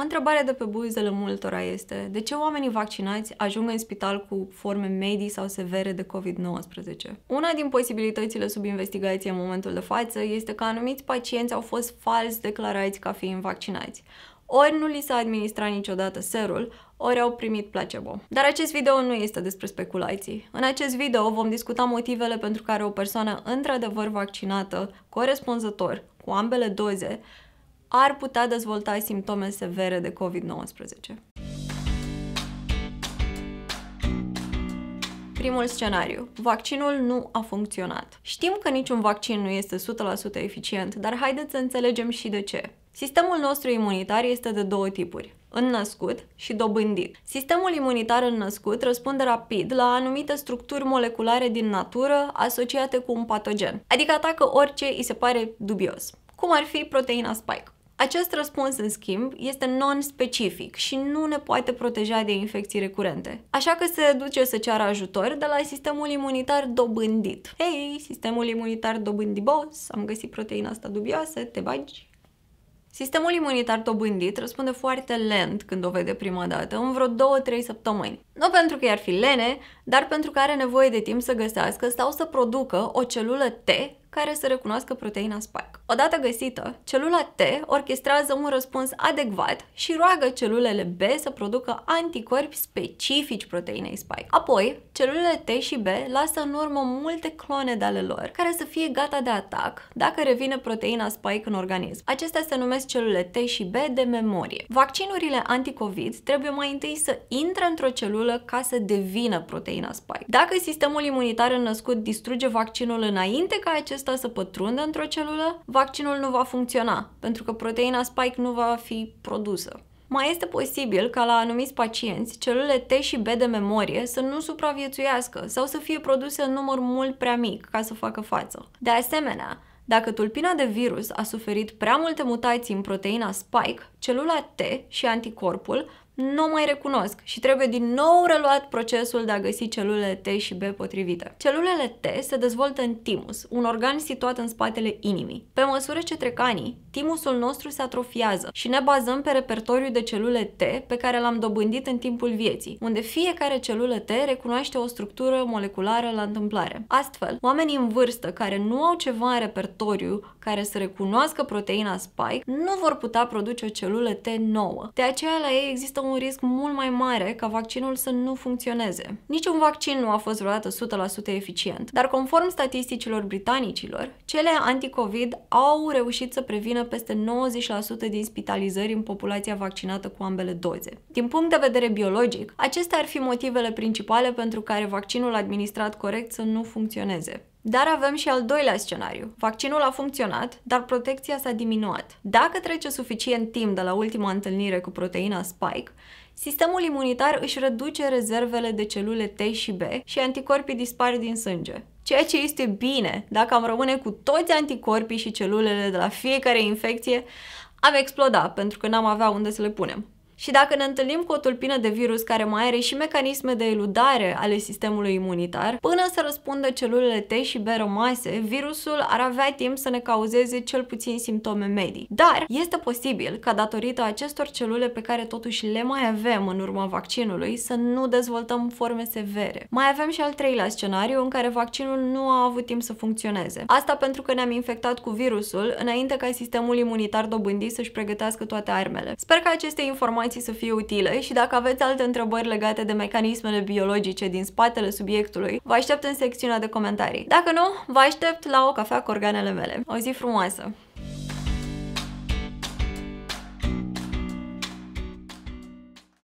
O întrebare de pe buzele multora este de ce oamenii vaccinați ajung în spital cu forme medii sau severe de COVID-19? Una din posibilitățile sub investigație în momentul de față este că anumiți pacienți au fost fals declarați ca fiind vaccinați. Ori nu li s-a administrat niciodată serul, ori au primit placebo. Dar acest video nu este despre speculații. În acest video vom discuta motivele pentru care o persoană într-adevăr vaccinată, corespunzător, cu ambele doze, ar putea dezvolta simptome severe de COVID-19. Primul scenariu. Vaccinul nu a funcționat. Știm că niciun vaccin nu este 100% eficient, dar haideți să înțelegem și de ce. Sistemul nostru imunitar este de două tipuri înnăscut și dobândit. Sistemul imunitar înnăscut răspunde rapid la anumite structuri moleculare din natură asociate cu un patogen, adică atacă orice îi se pare dubios, cum ar fi proteina spike. Acest răspuns, în schimb, este non-specific și nu ne poate proteja de infecții recurente. Așa că se duce să ceară ajutor de la sistemul imunitar dobândit. Hei, sistemul imunitar dobândibos, am găsit proteina asta dubioasă, te bagi? Sistemul imunitar dobândit răspunde foarte lent când o vede prima dată, în vreo 2-3 săptămâni. Nu pentru că i-ar fi lene, dar pentru că are nevoie de timp să găsească sau să producă o celulă T care să recunoască proteina spike. Odată găsită, celula T orchestrează un răspuns adecvat și roagă celulele B să producă anticorpi specifici proteinei spike. Apoi, celulele T și B lasă în urmă multe clone de ale lor, care să fie gata de atac dacă revine proteina spike în organism. Acestea se numesc celule T și B de memorie. Vaccinurile anticovid trebuie mai întâi să intre într-o celulă ca să devină proteina spike. Dacă sistemul imunitar înnăscut distruge vaccinul înainte ca acest acesta să pătrundă într-o celulă, vaccinul nu va funcționa, pentru că proteina spike nu va fi produsă. Mai este posibil ca la anumiți pacienți celulele T și B de memorie să nu supraviețuiască sau să fie produse în număr mult prea mic ca să facă față. De asemenea, dacă tulpina de virus a suferit prea multe mutații în proteina spike, celula T și anticorpul nu mai recunosc și trebuie din nou reluat procesul de a găsi celulele T și B potrivite. Celulele T se dezvoltă în timus, un organ situat în spatele inimii. Pe măsură ce trec anii, timusul nostru se atrofiază și ne bazăm pe repertoriul de celule T pe care l-am dobândit în timpul vieții, unde fiecare celulă T recunoaște o structură moleculară la întâmplare. Astfel, oamenii în vârstă care nu au ceva în repertoriu care să recunoască proteina spike nu vor putea produce o celulă T nouă. De aceea la ei există există un risc mult mai mare ca vaccinul să nu funcționeze. Niciun vaccin nu a fost vreodată 100% eficient, dar conform statisticilor britanicilor, cele anticovid au reușit să prevină peste 90% din spitalizări în populația vaccinată cu ambele doze. Din punct de vedere biologic, acestea ar fi motivele principale pentru care vaccinul administrat corect să nu funcționeze. Dar avem și al doilea scenariu. Vaccinul a funcționat, dar protecția s-a diminuat. Dacă trece suficient timp de la ultima întâlnire cu proteina spike, sistemul imunitar își reduce rezervele de celule T și B și anticorpii dispar din sânge. Ceea ce este bine, dacă am rămâne cu toți anticorpii și celulele de la fiecare infecție, am exploda pentru că n-am avea unde să le punem. Și dacă ne întâlnim cu o tulpină de virus care mai are și mecanisme de eludare ale sistemului imunitar, până să răspundă celulele T și B rămase, virusul ar avea timp să ne cauzeze cel puțin simptome medii. Dar este posibil ca datorită acestor celule pe care totuși le mai avem în urma vaccinului să nu dezvoltăm forme severe. Mai avem și al treilea scenariu în care vaccinul nu a avut timp să funcționeze. Asta pentru că ne-am infectat cu virusul înainte ca sistemul imunitar dobândit să-și pregătească toate armele. Sper că aceste informații informații să fie utile și dacă aveți alte întrebări legate de mecanismele biologice din spatele subiectului, vă aștept în secțiunea de comentarii. Dacă nu, vă aștept la o cafea cu organele mele. O zi frumoasă!